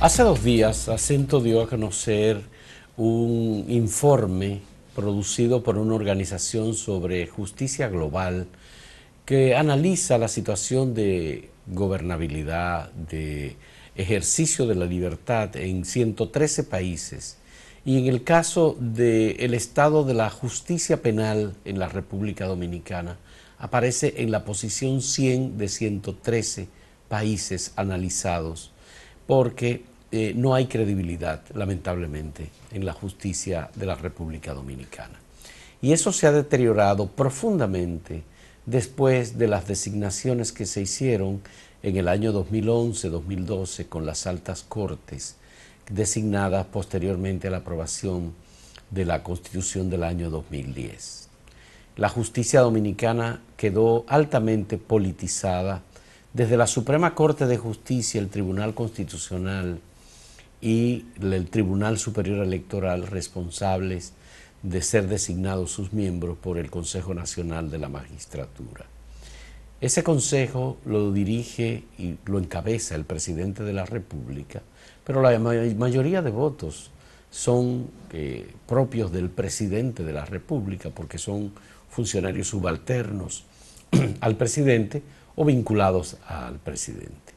Hace dos días, Acento dio a conocer un informe producido por una organización sobre justicia global que analiza la situación de gobernabilidad, de ejercicio de la libertad en 113 países y en el caso del estado de la justicia penal en la República Dominicana aparece en la posición 100 de 113 países analizados porque eh, no hay credibilidad, lamentablemente, en la justicia de la República Dominicana. Y eso se ha deteriorado profundamente después de las designaciones que se hicieron en el año 2011-2012 con las altas cortes, designadas posteriormente a la aprobación de la Constitución del año 2010. La justicia dominicana quedó altamente politizada desde la Suprema Corte de Justicia, el Tribunal Constitucional y el Tribunal Superior Electoral responsables de ser designados sus miembros por el Consejo Nacional de la Magistratura. Ese consejo lo dirige y lo encabeza el presidente de la República, pero la mayoría de votos son eh, propios del presidente de la República porque son funcionarios subalternos al presidente o vinculados al presidente.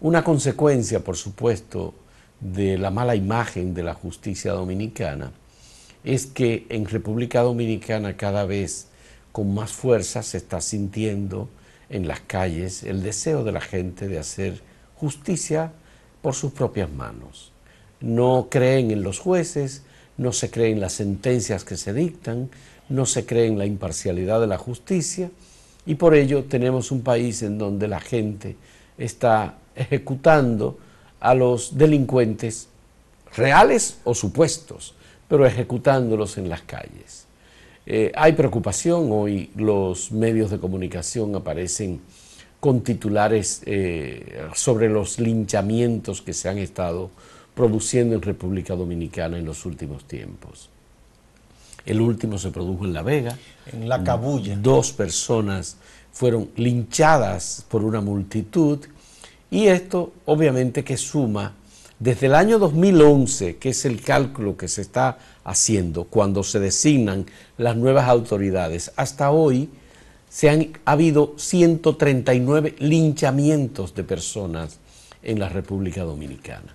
Una consecuencia, por supuesto, de la mala imagen de la justicia dominicana es que en República Dominicana cada vez con más fuerza se está sintiendo en las calles el deseo de la gente de hacer justicia por sus propias manos. No creen en los jueces, no se creen las sentencias que se dictan, no se creen en la imparcialidad de la justicia y por ello tenemos un país en donde la gente está ejecutando a los delincuentes reales o supuestos, pero ejecutándolos en las calles. Eh, hay preocupación, hoy los medios de comunicación aparecen con titulares eh, sobre los linchamientos que se han estado produciendo en República Dominicana en los últimos tiempos. El último se produjo en La Vega. En La Cabulla. Dos personas fueron linchadas por una multitud. Y esto obviamente que suma desde el año 2011, que es el cálculo que se está haciendo cuando se designan las nuevas autoridades, hasta hoy se han habido 139 linchamientos de personas en la República Dominicana.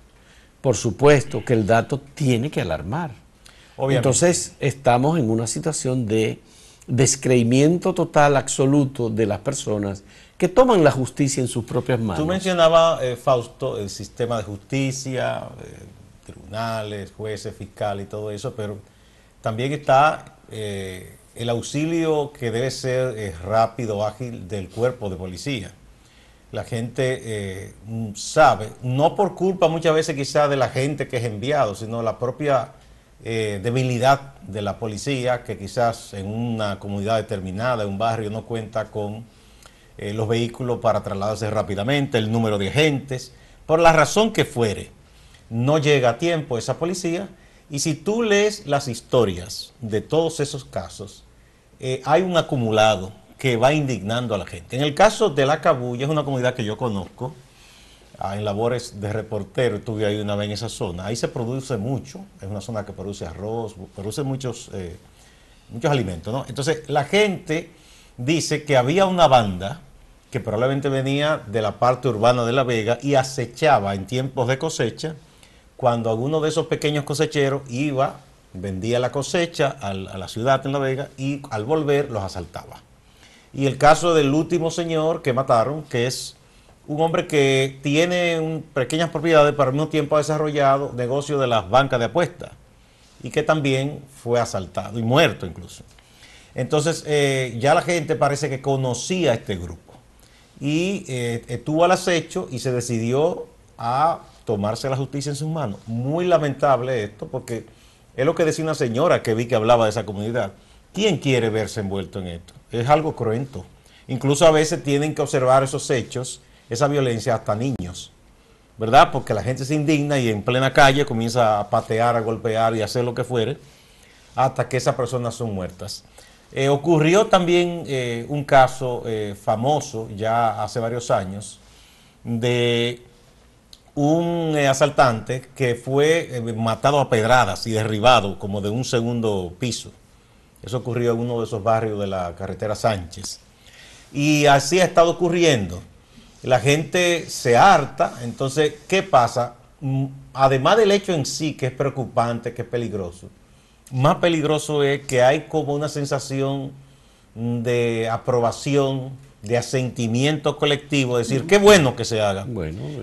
Por supuesto que el dato tiene que alarmar. Entonces estamos en una situación de descreimiento total, absoluto de las personas que toman la justicia en sus propias manos. Tú mencionabas, eh, Fausto, el sistema de justicia, eh, tribunales, jueces, fiscales y todo eso, pero también está eh, el auxilio que debe ser rápido, ágil del cuerpo de policía. La gente sabe, no por culpa muchas veces quizá de la gente que es enviado, sino la propia eh, debilidad de la policía que quizás en una comunidad determinada, en un barrio, no cuenta con eh, los vehículos para trasladarse rápidamente, el número de agentes, por la razón que fuere, no llega a tiempo esa policía. Y si tú lees las historias de todos esos casos, eh, hay un acumulado que va indignando a la gente. En el caso de La Cabulla, es una comunidad que yo conozco, Ah, en labores de reportero, estuve ahí una vez en esa zona. Ahí se produce mucho, es una zona que produce arroz, produce muchos, eh, muchos alimentos, Entonces, la gente dice que había una banda que probablemente venía de la parte urbana de La Vega y acechaba en tiempos de cosecha, cuando alguno de esos pequeños cosecheros iba, vendía la cosecha a la ciudad en La Vega y al volver los asaltaba. Y el caso del último señor que mataron, que es un hombre que tiene pequeñas propiedades, pero al mismo tiempo ha desarrollado negocio de las bancas de apuestas y que también fue asaltado y muerto incluso. Entonces eh, ya la gente parece que conocía a este grupo y eh, estuvo al acecho y se decidió a tomarse la justicia en sus manos. Muy lamentable esto porque es lo que decía una señora que vi que hablaba de esa comunidad. ¿Quién quiere verse envuelto en esto? Es algo cruento. Incluso a veces tienen que observar esos hechos esa violencia hasta niños, ¿verdad? Porque la gente se indigna y en plena calle comienza a patear, a golpear y a hacer lo que fuere, hasta que esas personas son muertas. Eh, ocurrió también eh, un caso eh, famoso ya hace varios años de un asaltante que fue matado a pedradas y derribado como de un segundo piso. Eso ocurrió en uno de esos barrios de la carretera Sánchez. Y así ha estado ocurriendo. La gente se harta, entonces, ¿qué pasa? Mm, además del hecho en sí, que es preocupante, que es peligroso, más peligroso es que hay como una sensación de aprobación, de asentimiento colectivo, decir, qué bueno que se haga.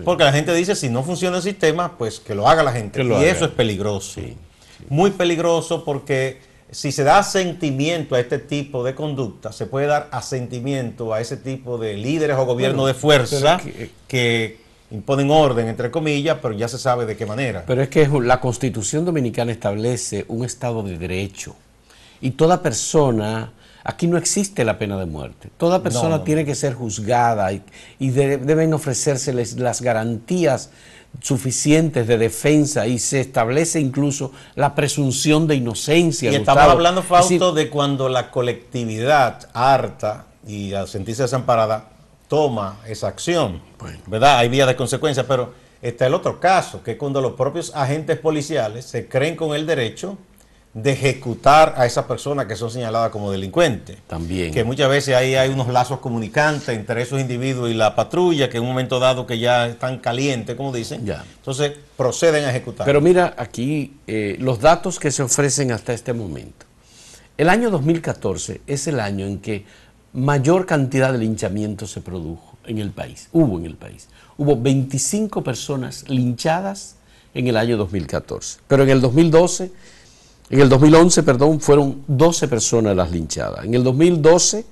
Porque la gente dice, si no funciona el sistema, pues que lo haga la gente. y eso es peligroso. Muy peligroso porque si se da asentimiento a este tipo de conducta, se puede dar asentimiento a ese tipo de líderes o gobierno de fuerza que, imponen orden, entre comillas, pero ya se sabe de qué manera. Pero es que la Constitución Dominicana establece un Estado de Derecho y toda persona... Aquí no existe la pena de muerte. Toda persona tiene que ser juzgada y, deben ofrecérseles las garantías suficientes de defensa y se establece incluso la presunción de inocencia. Y estamos hablando, Fausto, de cuando la colectividad harta y al sentirse desamparada toma esa acción. ¿Verdad? Hay vías de consecuencia, pero está el otro caso, que es cuando los propios agentes policiales se creen con el derecho de ejecutar a esa persona que son señaladas como delincuentes. También. Que muchas veces ahí hay unos lazos comunicantes entre esos individuos y la patrulla, que en un momento dado que ya están calientes, como dicen, ya. entonces proceden a ejecutar. Pero mira aquí eh, los datos que se ofrecen hasta este momento. El año 2014 es el año en que mayor cantidad de linchamiento se produjo en el país, hubo en el país. Hubo 25 personas linchadas en el año 2014, pero en el 2012 en el 2011, perdón, fueron 12 personas las linchadas. En el 2012,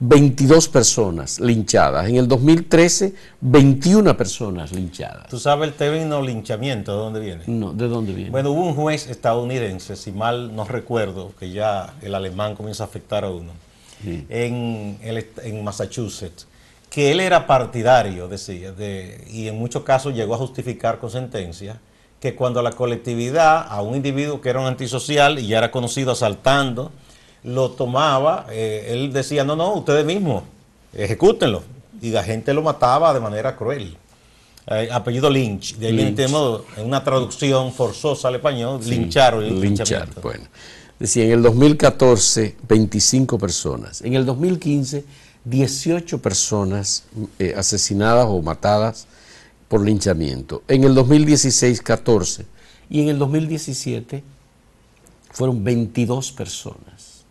22 personas linchadas. En el 2013, 21 personas linchadas. ¿Tú sabes el término linchamiento de dónde viene? No, ¿de dónde viene? Bueno, hubo un juez estadounidense, si mal no recuerdo, que ya el alemán comienza a afectar a uno, en, Massachusetts, que él era partidario, decía, y en muchos casos llegó a justificar con sentencia que cuando la colectividad a un individuo que era un antisocial y ya era conocido asaltando, lo tomaba, eh, él decía, no, no, ustedes mismos, ejecútenlo. Y la gente lo mataba de manera cruel. Eh, apellido Lynch, de ahí Lynch. en una traducción forzosa al español, sí, linchar o Bueno, decía, en el 2014, 25 personas. En el 2015, 18 personas eh, asesinadas o matadas por linchamiento. En el 2016, 14. Y en el 2017 fueron 22 personas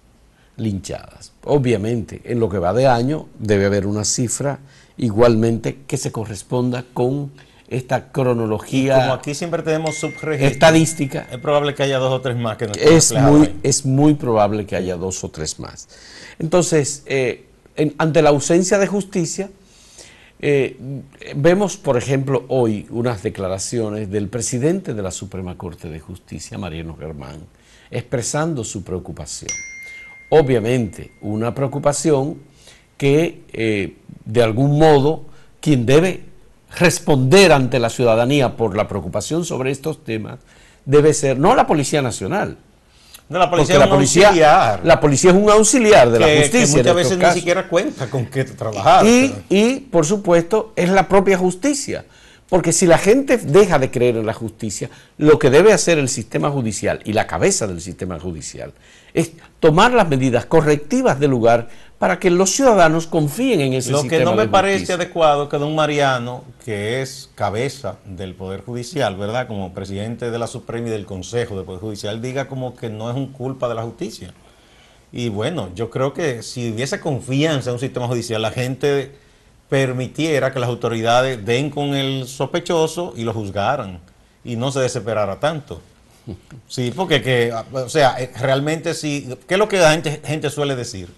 linchadas. Obviamente, en lo que va de año debe haber una cifra igualmente que se corresponda con esta cronología. como aquí siempre tenemos subregistro. Estadística. Es probable que haya dos o tres más que no es muy, es muy probable que haya dos o tres más. Entonces, eh, ante la ausencia de justicia, eh, vemos, por ejemplo, hoy unas declaraciones del presidente de la Suprema Corte de Justicia, Mariano Germán, expresando su preocupación. Obviamente, una preocupación que, eh, de algún modo, quien debe responder ante la ciudadanía por la preocupación sobre estos temas debe ser no la Policía Nacional, no, la policía, Porque la policía, la policía es un auxiliar de la justicia. Que muchas veces ni siquiera cuenta con qué trabajar. Y, y, por supuesto, es la propia justicia porque si la gente deja de creer en la justicia, lo que debe hacer el sistema judicial y la cabeza del sistema judicial es tomar las medidas correctivas del lugar para que los ciudadanos confíen en ese sistema. Lo que no me parece adecuado que don Mariano, que es cabeza del Poder Judicial, ¿verdad? Como presidente de la Suprema y del Consejo del Poder Judicial, diga como que no es un culpa de la justicia. Y bueno, yo creo que si hubiese confianza en un sistema judicial, la gente permitiera que las autoridades den con el sospechoso y lo juzgaran y no se desesperara tanto. Sí, porque que, o sea, eh, realmente sí, ¿qué es lo que la gente, gente suele decir?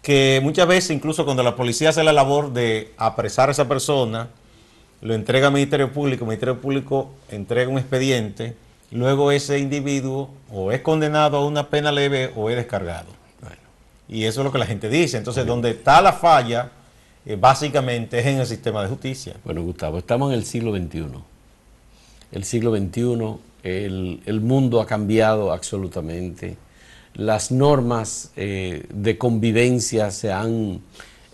Que muchas veces, incluso cuando la policía hace la labor de apresar a esa persona, lo entrega al Ministerio Público, Ministerio Público entrega un expediente, luego ese individuo o es condenado a una pena leve o es descargado. Y eso es lo que la gente dice. Entonces, donde está la falla eh, básicamente es en el sistema de justicia. Bueno, Gustavo, estamos en el siglo XXI. El siglo XXI, el, mundo ha cambiado absolutamente. Las normas eh, de convivencia se han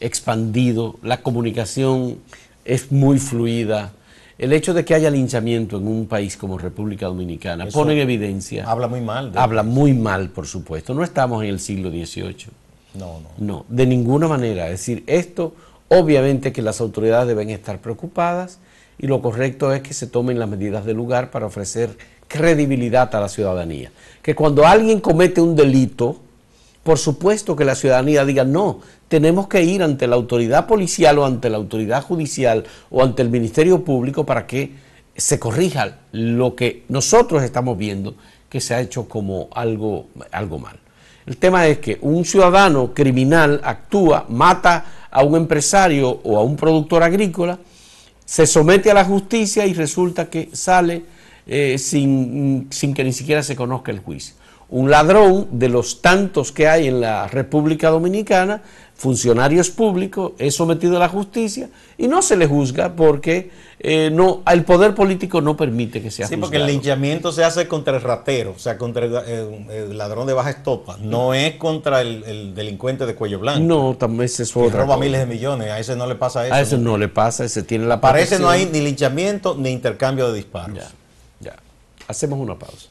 expandido, la comunicación es muy fluida. El hecho de que haya linchamiento en un país como República Dominicana pone en evidencia. Habla muy mal. habla muy mal, por supuesto. No estamos en el siglo XVIII. No, no. No, de ninguna manera. Es decir, esto Obviamente que las autoridades deben estar preocupadas y lo correcto es que se tomen las medidas de lugar para ofrecer credibilidad a la ciudadanía. Que cuando alguien comete un delito, por supuesto que la ciudadanía diga, no, tenemos que ir ante la autoridad policial o ante la autoridad judicial o ante el Ministerio Público para que se corrija lo que nosotros estamos viendo que se ha hecho como algo, algo mal. El tema es que un ciudadano criminal actúa, mata a un empresario o a un productor agrícola, se somete a la justicia y resulta que sale eh, sin, sin que ni siquiera se conozca el juicio un ladrón de los tantos que hay en la República Dominicana, funcionarios públicos, es sometido a la justicia y no se le juzga porque eh, no, el poder político no permite que sea juzgado. Sí, porque el linchamiento se hace contra el ratero, o sea, contra el, eh, eh, ladrón de baja estopa, no mm. es contra el, delincuente de cuello blanco. No, también es roba miles de millones, a ese no le pasa eso. A ese no, le pasa, ese tiene la ese no hay ni linchamiento ni intercambio de disparos. ya. Hacemos una pausa.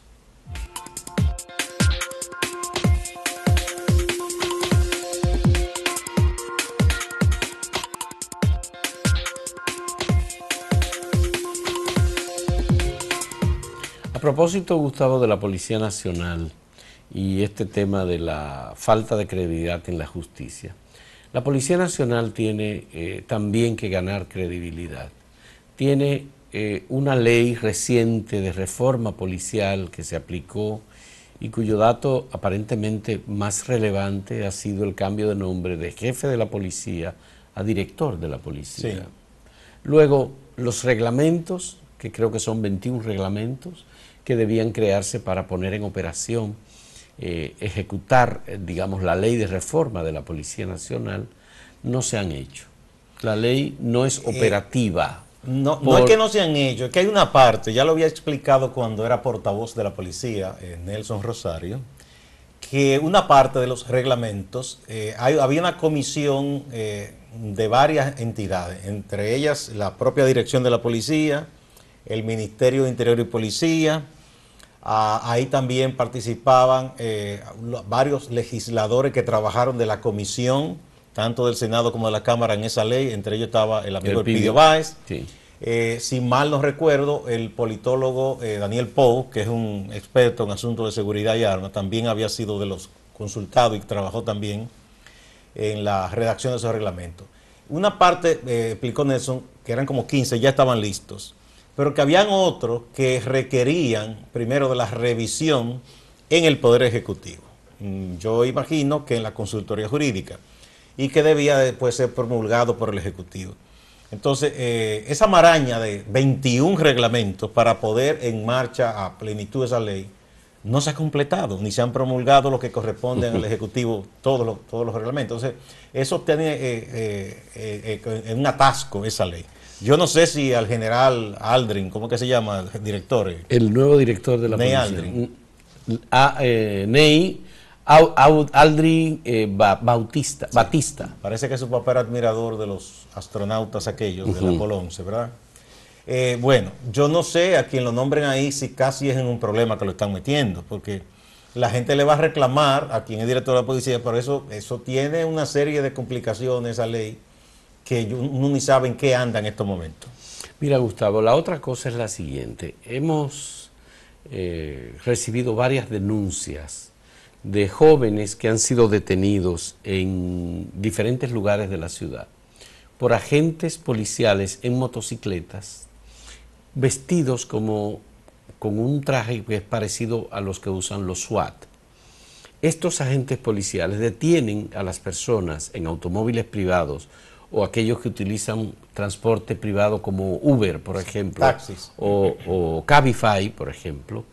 A propósito, Gustavo, de la Policía Nacional y este tema de la falta de credibilidad en la justicia, la Policía Nacional tiene eh, también que ganar credibilidad. Tiene eh, una ley reciente de reforma policial que se aplicó y cuyo dato aparentemente más relevante ha sido el cambio de nombre de jefe de la policía a director de la policía. Luego, los reglamentos, que creo que son 21 reglamentos, que debían crearse para poner en operación, eh, ejecutar, eh, digamos, la ley de reforma de la Policía Nacional, no se han hecho. La ley no es eh, operativa. no, no, es que no se han hecho, es que hay una parte, ya lo había explicado cuando era portavoz de la policía, Nelson Rosario, que una parte de los reglamentos, había una comisión de varias entidades, entre ellas la propia dirección de la policía, el Ministerio de Interior y Policía, Ah, ahí también participaban eh, varios legisladores que trabajaron de la comisión, tanto del Senado como de la Cámara, en esa ley. Entre ellos estaba el amigo Elpidio Báez. Eh, si mal no recuerdo, el politólogo eh, Daniel Pou, que es un experto en asuntos de seguridad y armas, también había sido de los consultados y trabajó también en la redacción de esos reglamentos. Una parte, explicó Nelson, que eran como 15, ya estaban listos pero que habían otros que requerían primero de la revisión en el Poder Ejecutivo. Mm, yo imagino que en la consultoría jurídica y que debía después ser promulgado por el Ejecutivo. Entonces, eh, esa maraña de 21 reglamentos para poder en marcha a plenitud esa ley, no se ha completado ni se han promulgado lo que corresponde al Ejecutivo, todos los, todos los reglamentos. Entonces, eso tiene eh, eh, eh, un atasco esa ley. Yo no sé si al general Aldrin, ¿cómo que se llama el director? El nuevo director de la Ney Aldrin. Mm, ah, Ney Aldrin Bautista, Batista. Parece que su papá era admirador de los astronautas aquellos de la del ¿verdad? Eh, bueno, yo no sé a quien lo nombren ahí si casi es en un problema que lo están metiendo, porque la gente le va a reclamar a quien es director de la policía, por eso eso tiene una serie de complicaciones esa ley que uno ni saben en qué anda en estos momentos. Mira, Gustavo, la otra cosa es la siguiente. Hemos eh, recibido varias denuncias de jóvenes que han sido detenidos en diferentes lugares de la ciudad por agentes policiales en motocicletas vestidos como con un traje que es parecido a los que usan los SWAT. Estos agentes policiales detienen a las personas en automóviles privados o aquellos que utilizan transporte privado como Uber, por ejemplo, Taxis. O, Cabify, por ejemplo,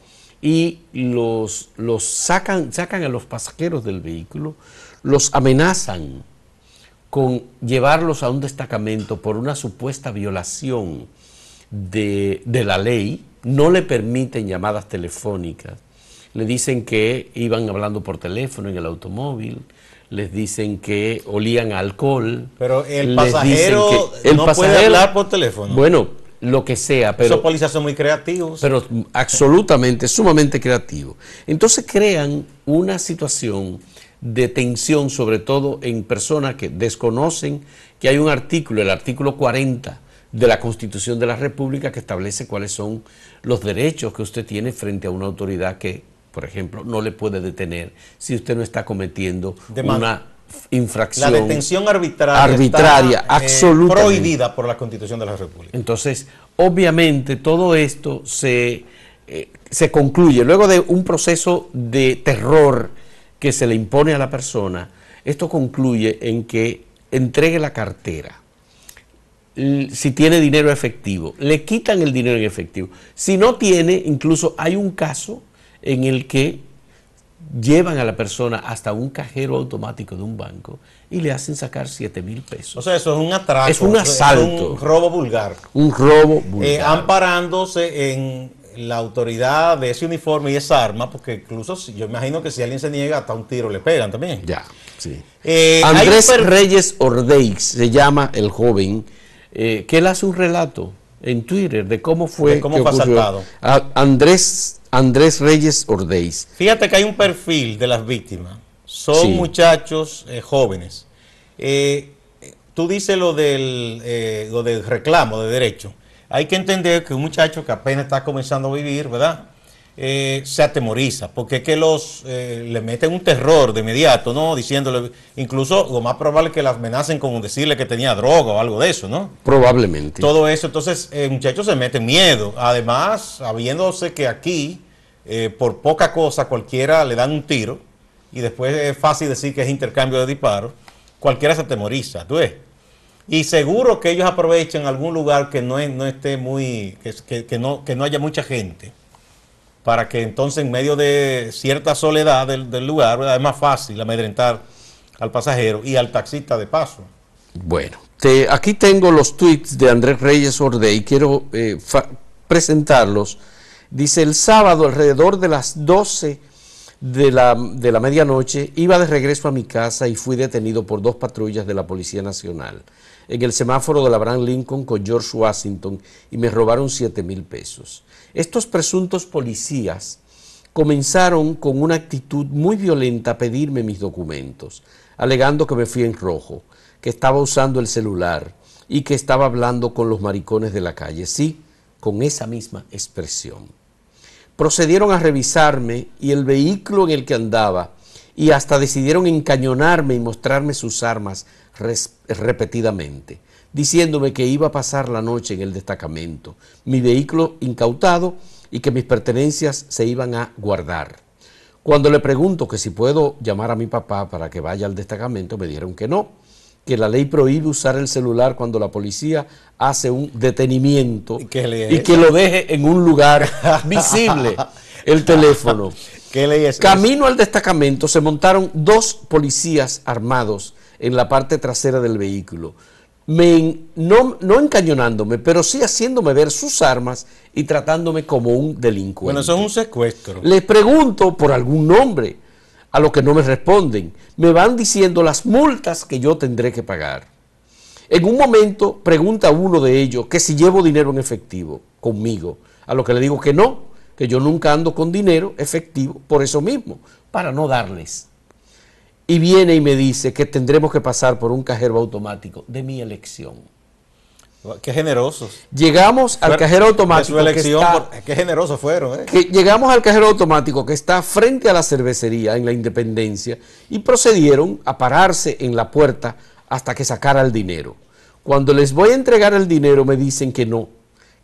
y los, los sacan, sacan a los pasajeros del vehículo, los amenazan con llevarlos a un destacamento por una supuesta violación de, la ley, no le permiten llamadas telefónicas. Le dicen que iban hablando por teléfono en el automóvil, les dicen que olían alcohol. Pero el pasajero no puede hablar por teléfono. Bueno, lo que sea. Pero, Esos policías son muy creativos. Pero absolutamente, sumamente creativos. Entonces crean una situación de tensión, sobre todo en personas que desconocen que hay un artículo, el artículo 40 de la Constitución de la República que establece cuáles son los derechos que usted tiene frente a una autoridad que, por ejemplo, no le puede detener si usted no está cometiendo una infracción. La detención arbitraria, arbitraria está, eh, prohibida por la Constitución de la República. Entonces, obviamente, todo esto se, eh, se concluye luego de un proceso de terror que se le impone a la persona. Esto concluye en que entregue la cartera si tiene dinero efectivo, le quitan el dinero en efectivo. Si no tiene, incluso hay un caso en el que llevan a la persona hasta un cajero automático de un banco y le hacen sacar 7 mil pesos. O sea, eso es un atraco. Es un asalto. un robo vulgar. Un robo eh, vulgar. amparándose en la autoridad de ese uniforme y esa arma, porque incluso yo imagino que si alguien se niega, hasta un tiro le pegan también. Ya, sí. Eh, Andrés Reyes Ordeix se llama el joven eh, que él hace un relato en Twitter de cómo fue, cómo asaltado. Andrés, Andrés Reyes Ordeis. Fíjate que hay un perfil de las víctimas. Son muchachos eh, jóvenes. Eh, tú dices lo del, lo del reclamo de derecho. Hay que entender que un muchacho que apenas está comenzando a vivir, ¿verdad? Eh, se atemoriza, porque es que los eh, le meten un terror de inmediato, ¿no? Diciéndole, incluso lo más probable es que la amenacen con decirle que tenía droga o algo de eso, ¿no? Probablemente. Todo eso, entonces el eh, muchacho se mete miedo. Además, habiéndose que aquí, por poca cosa, cualquiera le dan un tiro, y después es fácil decir que es intercambio de disparos, cualquiera se atemoriza, ¿tú ves? Y seguro que ellos aprovechan algún lugar que no, no esté muy, que, no, que no haya mucha gente para que entonces en medio de cierta soledad del, lugar es más fácil amedrentar al pasajero y al taxista de paso. Bueno, aquí tengo los tweets de Andrés Reyes y quiero eh, presentarlos. Dice, el sábado alrededor de las 12 de la, de la medianoche iba de regreso a mi casa y fui detenido por dos patrullas de la Policía Nacional en el semáforo de la Brand Lincoln con George Washington y me robaron 7 mil pesos. Estos presuntos policías comenzaron con una actitud muy violenta a pedirme mis documentos, alegando que me fui en rojo, que estaba usando el celular y que estaba hablando con los maricones de la calle. Sí, con esa misma expresión. Procedieron a revisarme y el vehículo en el que andaba y hasta decidieron encañonarme y mostrarme sus armas repetidamente, diciéndome que iba a pasar la noche en el destacamento, mi vehículo incautado y que mis pertenencias se iban a guardar. Cuando le pregunto que si puedo llamar a mi papá para que vaya al destacamento, me dijeron que no, que la ley prohíbe usar el celular cuando la policía hace un detenimiento y que lo deje en un lugar visible el teléfono. Camino al destacamento se montaron dos policías armados en la parte trasera del vehículo. no, no, encañonándome, pero sí haciéndome ver sus armas y tratándome como un delincuente. Bueno, son un secuestro. Les pregunto por algún nombre, a lo que no me responden. Me van diciendo las multas que yo tendré que pagar. En un momento pregunta uno de ellos que si llevo dinero en efectivo conmigo, a lo que le digo que no, que yo nunca ando con dinero efectivo por eso mismo, para no darles y viene y me dice que tendremos que pasar por un cajero automático de mi elección. Qué generosos. Llegamos al cajero automático. que está, qué fueron. ¿eh? Que llegamos al cajero automático que está frente a la cervecería en la Independencia y procedieron a pararse en la puerta hasta que sacara el dinero. Cuando les voy a entregar el dinero me dicen que no,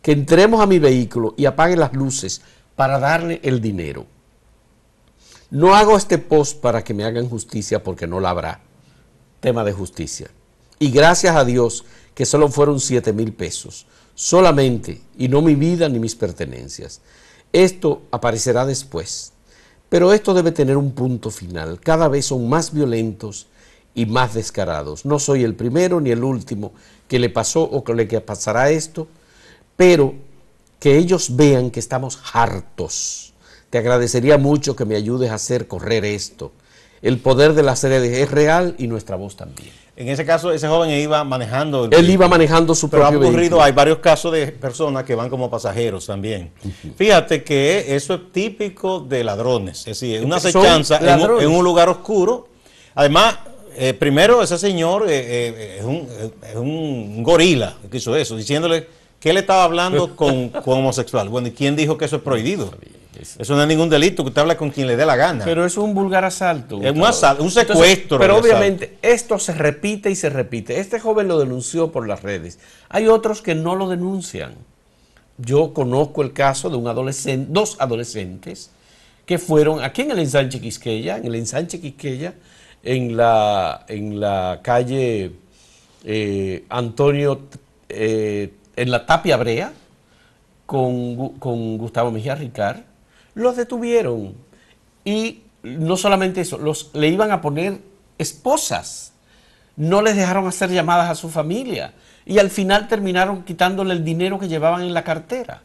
que entremos a mi vehículo y apaguen las luces para darle el dinero. No hago este post para que me hagan justicia porque no la habrá. Tema de justicia. Y gracias a Dios que solo fueron 7 mil pesos. Solamente. Y no mi vida ni mis pertenencias. Esto aparecerá después. Pero esto debe tener un punto final. Cada vez son más violentos y más descarados. No soy el primero ni el último que le pasó o que le pasará esto, pero que ellos vean que estamos hartos te agradecería mucho que me ayudes a hacer correr esto. El poder de las redes es real y nuestra voz también. En ese caso, ese joven iba manejando. Él iba manejando su Pero ha ocurrido, hay varios casos de personas que van como pasajeros también. Fíjate que eso es típico de ladrones. Es decir, una sechanza en, un, lugar oscuro. Además, eh, primero, ese señor eh, eh, es, un, gorila que hizo eso, diciéndole que él estaba hablando con, con homosexual. Bueno, ¿y quién dijo que eso es prohibido? Eso no es ningún delito, que usted habla con quien le dé la gana. Pero es un vulgar asalto. Es un asalto, un secuestro. pero obviamente esto se repite y se repite. Este joven lo denunció por las redes. Hay otros que no lo denuncian. Yo conozco el caso de un adolescente, dos adolescentes que fueron aquí en el ensanche Quisqueya, en el ensanche Quisqueya, en la, en la calle eh, Antonio, eh, en la Tapia Brea, con, con Gustavo Mejía Ricard, los detuvieron y no solamente eso, los, le iban a poner esposas, no les dejaron hacer llamadas a su familia y al final terminaron quitándole el dinero que llevaban en la cartera.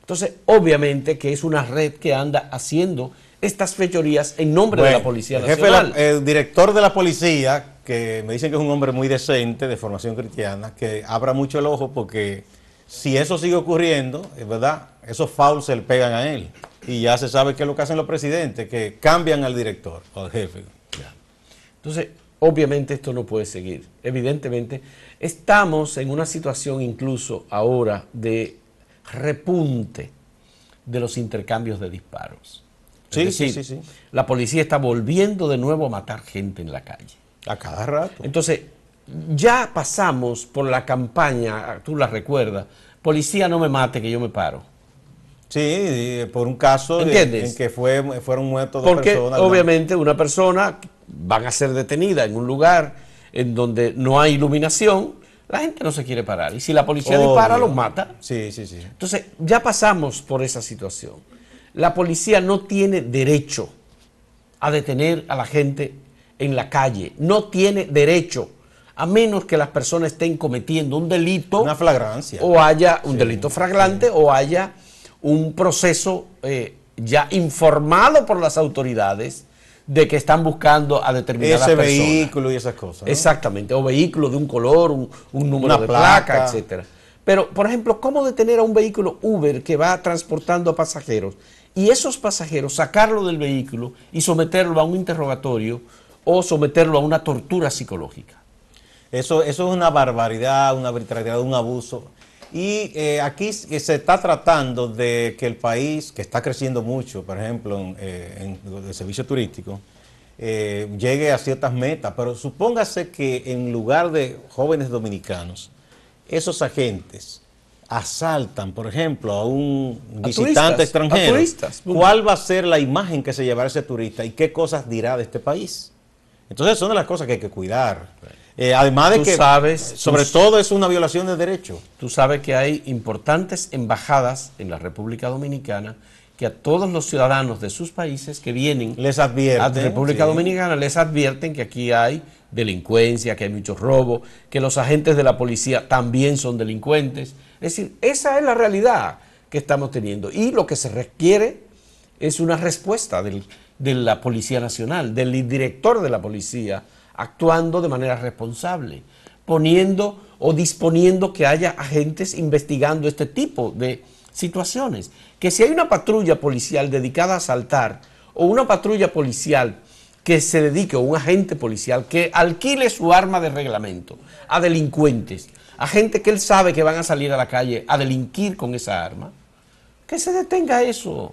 Entonces, obviamente que es una red que anda haciendo estas fechorías en nombre de la Policía el el director de la policía, que me dicen que es un hombre muy decente, de formación cristiana, que abra mucho el ojo porque si eso sigue ocurriendo, es verdad, esos fouls se le pegan a él y ya se sabe qué es lo que hacen los presidentes, que cambian al director o al jefe. Entonces, obviamente esto no puede seguir. Evidentemente, estamos en una situación incluso ahora de repunte de los intercambios de disparos. sí, sí, sí, La policía está volviendo de nuevo a matar gente en la calle. A cada rato. Entonces, ya pasamos por la campaña, tú la recuerdas, policía no me mate que yo me paro. Sí, por un caso en que fueron muertos dos Porque Obviamente una persona van a ser detenida en un lugar en donde no hay iluminación, la gente no se quiere parar. Y si la policía dispara, los mata. Sí, sí, sí. Entonces, ya pasamos por esa situación. La policía no tiene derecho a detener a la gente en la calle. No tiene derecho, a menos que las personas estén cometiendo un delito. Una flagrancia. O haya un delito fraglante o haya un proceso eh, ya informado por las autoridades de que están buscando a determinadas Ese vehículo y esas cosas. Exactamente, o vehículos de un color, un, número de placa, etcétera. Pero, por ejemplo, ¿cómo detener a un vehículo Uber que va transportando a pasajeros y esos pasajeros sacarlo del vehículo y someterlo a un interrogatorio o someterlo a una tortura psicológica? Eso, eso es una barbaridad, una arbitrariedad, un abuso. Y eh, aquí eh, se está tratando de que el país, que está creciendo mucho, por ejemplo, en, eh, el servicio turístico, llegue a ciertas metas. Pero supóngase que en lugar de jóvenes dominicanos, esos agentes asaltan, por ejemplo, a un visitante extranjero, ¿cuál va a ser la imagen que se llevará ese turista y qué cosas dirá de este país? Entonces son de las cosas que hay que cuidar. Eh, además de que, sabes, sobre todo, es una violación de derecho. Tú sabes que hay importantes embajadas en la República Dominicana que a todos los ciudadanos de sus países que vienen les advierten, a la República Dominicana les advierten que aquí hay delincuencia, que hay muchos robos, que los agentes de la policía también son delincuentes. Es decir, esa es la realidad que estamos teniendo. Y lo que se requiere es una respuesta de la Policía Nacional, del director de la Policía actuando de manera responsable, poniendo o disponiendo que haya agentes investigando este tipo de situaciones. Que si hay una patrulla policial dedicada a asaltar o una patrulla policial que se dedique o un agente policial que alquile su arma de reglamento a delincuentes, a gente que él sabe que van a salir a la calle a delinquir con esa arma, que se detenga eso.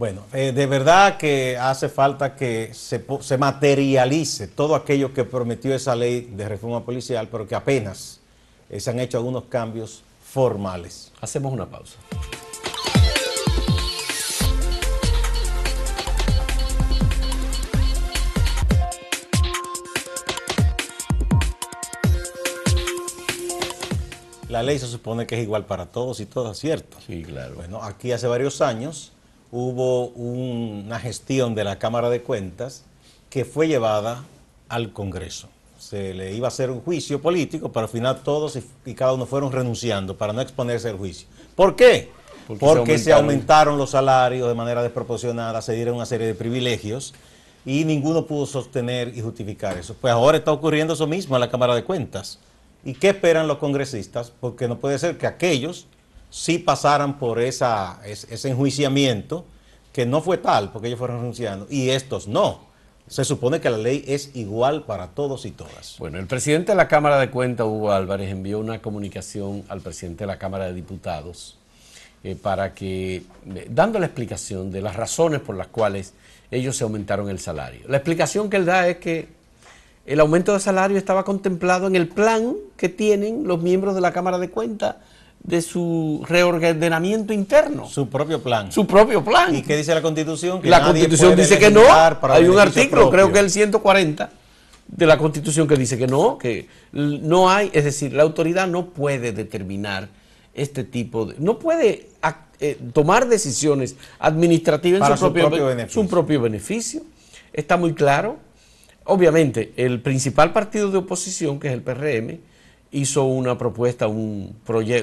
Bueno, eh, de verdad que hace falta que se, materialice todo aquello que prometió esa ley de reforma policial, pero que apenas eh, se han hecho algunos cambios formales. Hacemos una pausa. La ley se supone que es igual para todos y todas, ¿cierto? Sí, claro. Bueno, aquí hace varios años hubo una gestión de la Cámara de Cuentas que fue llevada al Congreso. Se le iba a hacer un juicio político, pero al final todos y cada uno fueron renunciando para no exponerse al juicio. ¿Por qué? Porque, se, aumentaron. los salarios de manera desproporcionada, se dieron una serie de privilegios y ninguno pudo sostener y justificar eso. Pues ahora está ocurriendo eso mismo en la Cámara de Cuentas. ¿Y qué esperan los congresistas? Porque no puede ser que aquellos si pasaran por ese enjuiciamiento, que no fue tal, porque ellos fueron renunciando, y estos no. Se supone que la ley es igual para todos y todas. Bueno, el presidente de la Cámara de Cuentas, Hugo Álvarez, envió una comunicación al presidente de la Cámara de Diputados eh, para que, eh, dando la explicación de las razones por las cuales ellos se aumentaron el salario. La explicación que él da es que el aumento de salario estaba contemplado en el plan que tienen los miembros de la Cámara de Cuentas de su reordenamiento interno. Su propio plan. Su propio plan. ¿Y qué dice la Constitución? la Constitución dice que no. Hay un artículo, creo que el 140 de la Constitución que dice que no, que no hay, es decir, la autoridad no puede determinar este tipo de, no puede eh, tomar decisiones administrativas en su, propio, su propio beneficio. Está muy claro. Obviamente, el principal partido de oposición, que es el PRM, hizo una propuesta, un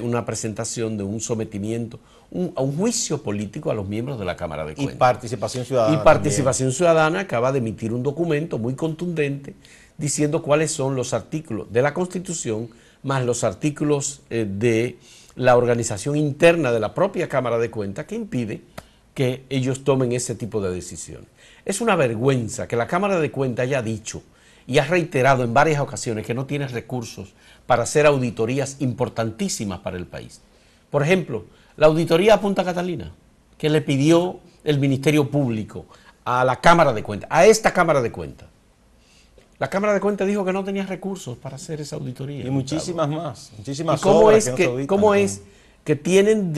una presentación de un sometimiento un, a un juicio político a los miembros de la Cámara de Cuentas. Y Participación Ciudadana. Y Participación Ciudadana acaba de emitir un documento muy contundente diciendo cuáles son los artículos de la Constitución más los artículos eh, de la organización interna de la propia Cámara de Cuentas que impide que ellos tomen ese tipo de decisiones. Es una vergüenza que la Cámara de Cuentas haya dicho y ha reiterado en varias ocasiones que no tiene recursos para hacer auditorías importantísimas para el país. Por ejemplo, la auditoría a Punta Catalina, que le pidió el Ministerio Público a la Cámara de Cuentas, a esta Cámara de Cuentas. La Cámara de Cuentas dijo que no tenía recursos para hacer esa auditoría. Y muchísimas más, muchísimas ¿Y cómo es que, es que tienen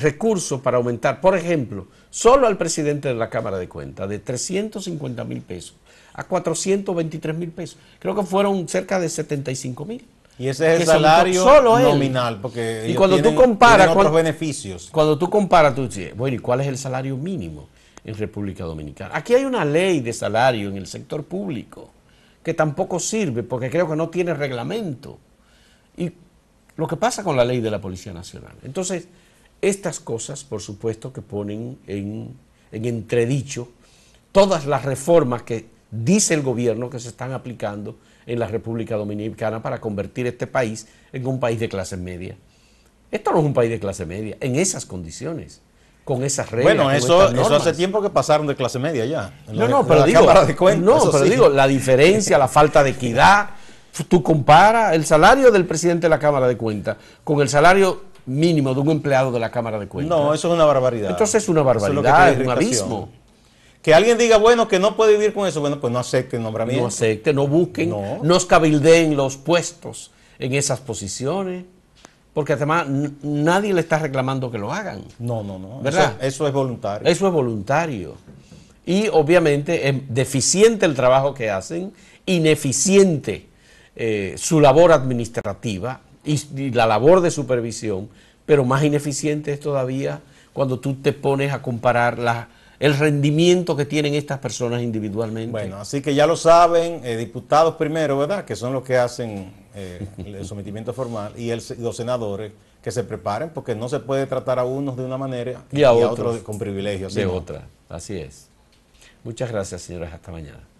recursos para aumentar, por ejemplo, solo al presidente de la Cámara de Cuentas, de 350 mil pesos a 423 mil pesos? Creo que fueron cerca de 75 mil y ese es el salario nominal, porque y cuando tú comparas con los beneficios. Cuando tú comparas, bueno, ¿y cuál es el salario mínimo en República Dominicana? Aquí hay una ley de salario en el sector público que tampoco sirve porque creo que no tiene reglamento. Y lo que pasa con la ley de la Policía Nacional. Entonces, estas cosas, por supuesto, que ponen en entredicho todas las reformas que dice el gobierno que se están aplicando en la República Dominicana para convertir este país en un país de clase media. Esto no es un país de clase media, en esas condiciones, con esas reglas. Bueno, eso, hace tiempo que pasaron de clase media ya. No, no, pero, digo, la diferencia, la falta de equidad. Tú comparas el salario del presidente de la Cámara de Cuentas con el salario mínimo de un empleado de la Cámara de Cuentas. No, eso es una barbaridad. Entonces es una barbaridad, es un abismo. Que alguien diga, bueno, que no puede vivir con eso, bueno, pues no acepten nombramiento. No acepten, no busquen, no, no escabildeen los puestos en esas posiciones, porque además nadie le está reclamando que lo hagan. No, no, no. ¿Verdad? Eso, es voluntario. Eso es voluntario. Y obviamente es deficiente el trabajo que hacen, ineficiente eh, su labor administrativa y la labor de supervisión, pero más ineficiente es todavía cuando tú te pones a comparar las el rendimiento que tienen estas personas individualmente. Bueno, así que ya lo saben, eh, diputados primero, ¿verdad? Que son los que hacen eh, el sometimiento formal y, los senadores que se preparen porque no se puede tratar a unos de una manera y a, otros, con privilegios. De otra, así es. Muchas gracias, señores. Hasta mañana.